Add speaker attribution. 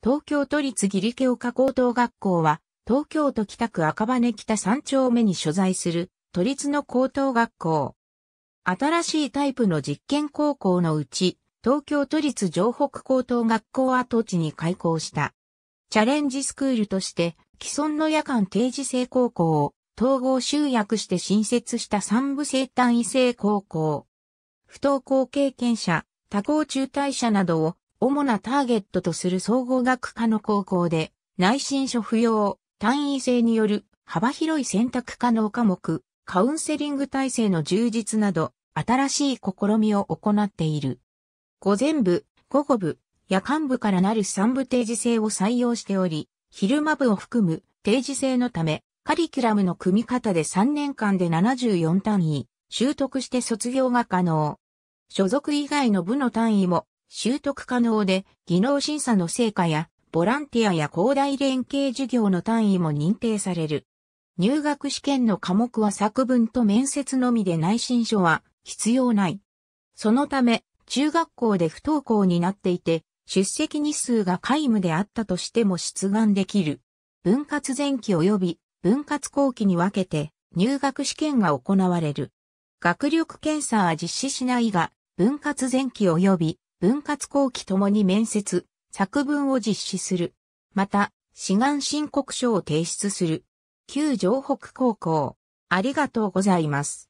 Speaker 1: 東京都立義理教科高等学校は、東京都北区赤羽北3丁目に所在する、都立の高等学校。新しいタイプの実験高校のうち、東京都立城北高等学校跡地に開校した。チャレンジスクールとして、既存の夜間定時制高校を統合集約して新設した三部生単位制高校。不登校経験者、多校中退者などを主なターゲットとする総合学科の高校で、内申書不要、単位制による幅広い選択可能科目、カウンセリング体制の充実など、新しい試みを行っている。午前部、午後部、夜間部からなる三部定時制を採用しており、昼間部を含む定時制のため、カリキュラムの組み方で3年間で74単位、習得して卒業が可能。所属以外の部の単位も習得可能で、技能審査の成果や、ボランティアや広大連携授業の単位も認定される。入学試験の科目は作文と面接のみで内申書は必要ない。そのため、中学校で不登校になっていて、出席日数が皆無であったとしても出願できる。分割前期及び分割後期に分けて入学試験が行われる。学力検査は実施しないが、分割前期及び分割後期ともに面接、作文を実施する。また、志願申告書を提出する。旧城北高
Speaker 2: 校、ありがとうございます。